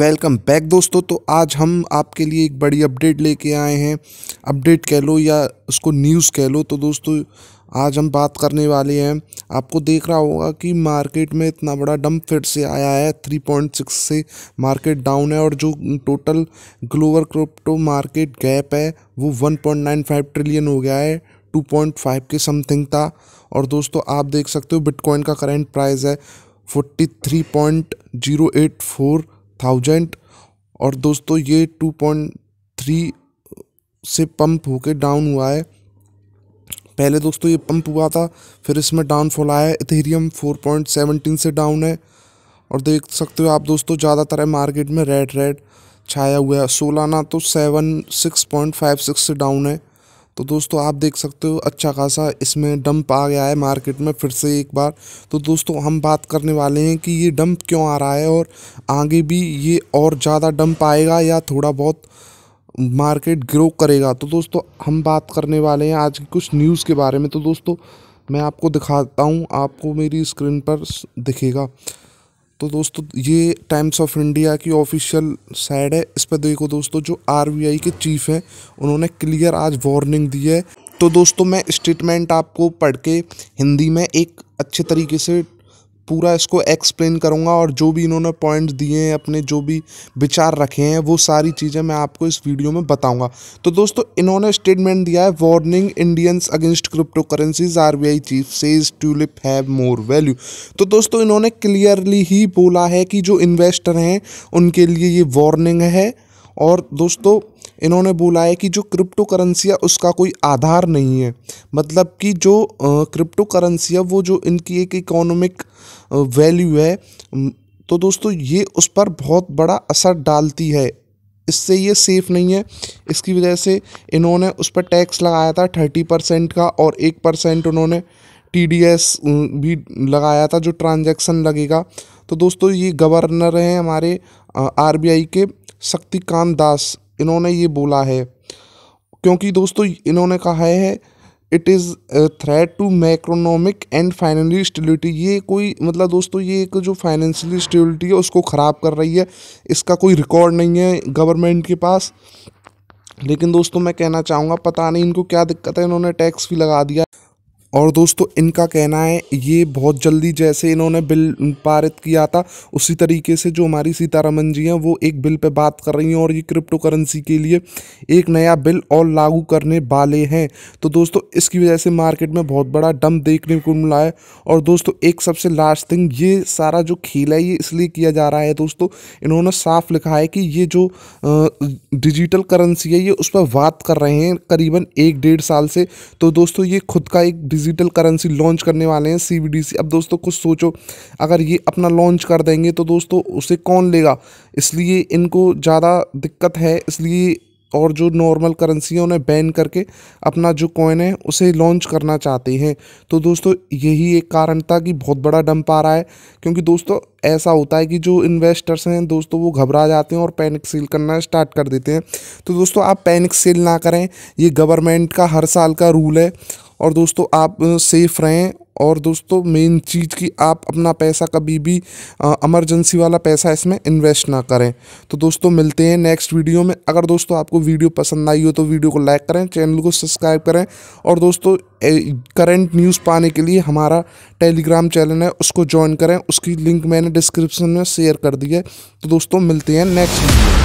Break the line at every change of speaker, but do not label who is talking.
welcome back दोस्तों तो आज हम आपके लिए एक बड़ी अपडेट लेके आए हैं अपडेट कह लो या उसको न्यूज़ कह लो तो दोस्तों आज हम बात करने वाले हैं आपको देख रहा होगा कि मार्केट में इतना बड़ा डंप फिर से आया है 3.6 से मार्केट डाउन है और जो total global crypto market gap है वो 1.95 ट्रिलियन हो गया है 2.5 के समथिंग था और दोस्तों आप देख सकते हो बिटकॉइन का करेंट प्राइस है फोर्टी थाउजेंड और दोस्तों ये टू पॉइंट थ्री से पंप होके डाउन हुआ है पहले दोस्तों ये पंप हुआ था फिर इसमें डाउनफॉल आया है इथेरियम फोर पॉइंट सेवनटीन से डाउन है और देख सकते हो आप दोस्तों ज़्यादातर है मार्केट में रेड रेड छाया हुआ है सोलाना तो seven six point five six से डाउन है तो दोस्तों आप देख सकते हो अच्छा खासा इसमें डंप आ गया है मार्केट में फिर से एक बार तो दोस्तों हम बात करने वाले हैं कि ये डंप क्यों आ रहा है और आगे भी ये और ज़्यादा डंप आएगा या थोड़ा बहुत मार्केट ग्रो करेगा तो दोस्तों हम बात करने वाले हैं आज की कुछ न्यूज़ के बारे में तो दोस्तों मैं आपको दिखाता हूँ आपको मेरी स्क्रीन पर दिखेगा तो दोस्तों ये टाइम्स ऑफ इंडिया की ऑफिशियल साइड है इस पर देखो दोस्तों जो आर के चीफ हैं उन्होंने क्लियर आज वार्निंग दी है तो दोस्तों मैं स्टेटमेंट आपको पढ़ के हिंदी में एक अच्छे तरीके से पूरा इसको एक्सप्लेन करूँगा और जो भी इन्होंने पॉइंट दिए हैं अपने जो भी विचार रखे हैं वो सारी चीज़ें मैं आपको इस वीडियो में बताऊँगा तो दोस्तों इन्होंने स्टेटमेंट दिया है warning Indians against crypto currencies R B I chief says tulip have more value तो दोस्तों इन्होंने क्लियरली ही बोला है कि जो इन्वेस्टर हैं उनके लिए ये वार्निंग है और दोस्तों इन्होंने बोला है कि जो क्रिप्टो करेंसी है उसका कोई आधार नहीं है मतलब कि जो क्रिप्टो करेंसी है वो जो इनकी एक इकोनॉमिक वैल्यू है तो दोस्तों ये उस पर बहुत बड़ा असर डालती है इससे ये सेफ़ नहीं है इसकी वजह से इन्होंने उस पर टैक्स लगाया था थर्टी परसेंट का और एक परसेंट उन्होंने टी भी लगाया था जो ट्रांजैक्शन लगेगा तो दोस्तों ये गवर्नर हैं हमारे आरबीआई के शक्तिकांत दास इन्होंने ये बोला है क्योंकि दोस्तों इन्होंने कहा है it is threat to macroeconomic and financial stability ये कोई मतलब दोस्तों ये एक जो फाइनेंशियल स्टेबिलिटी है उसको ख़राब कर रही है इसका कोई रिकॉर्ड नहीं है गवर्नमेंट के पास लेकिन दोस्तों मैं कहना चाहूँगा पता नहीं इनको क्या दिक्कत है इन्होंने टैक्स भी लगा दिया और दोस्तों इनका कहना है ये बहुत जल्दी जैसे इन्होंने बिल पारित किया था उसी तरीके से जो हमारी सीतारमन जी हैं वो एक बिल पे बात कर रही हैं और ये क्रिप्टो करेंसी के लिए एक नया बिल और लागू करने वाले हैं तो दोस्तों इसकी वजह से मार्केट में बहुत बड़ा डम देखने को मिला है और दोस्तों एक सबसे लास्ट थिंग ये सारा जो खेल है ये इसलिए किया जा रहा है दोस्तों इन्होंने साफ लिखा है कि ये जो डिजिटल करेंसी है ये उस पर बात कर रहे हैं करीबन एक डेढ़ साल से तो दोस्तों ये खुद का एक डिजिटल करेंसी लॉन्च करने वाले हैं सी अब दोस्तों कुछ सोचो अगर ये अपना लॉन्च कर देंगे तो दोस्तों उसे कौन लेगा इसलिए इनको ज़्यादा दिक्कत है इसलिए और जो नॉर्मल करेंसी है उन्हें बैन करके अपना जो कॉइन है उसे लॉन्च करना चाहते हैं तो दोस्तों यही एक कारण था कि बहुत बड़ा डंप आ रहा है क्योंकि दोस्तों ऐसा होता है कि जो इन्वेस्टर्स हैं दोस्तों वो घबरा जाते हैं और पैनिक सेल करना स्टार्ट कर देते हैं तो दोस्तों आप पैनिक सेल ना करें ये गवर्नमेंट का हर साल का रूल है और दोस्तों आप सेफ़ रहें और दोस्तों मेन चीज़ की आप अपना पैसा कभी भी एमरजेंसी वाला पैसा इसमें इन्वेस्ट ना करें तो दोस्तों मिलते हैं नेक्स्ट वीडियो में अगर दोस्तों आपको वीडियो पसंद आई हो तो वीडियो को लाइक करें चैनल को सब्सक्राइब करें और दोस्तों करंट न्यूज़ पाने के लिए हमारा टेलीग्राम चैनल है उसको ज्वाइन करें उसकी लिंक मैंने मैंने डिस्क्रिप्शन में शेयर कर दिया है तो दोस्तों मिलते हैं नेक्स्ट वीडियो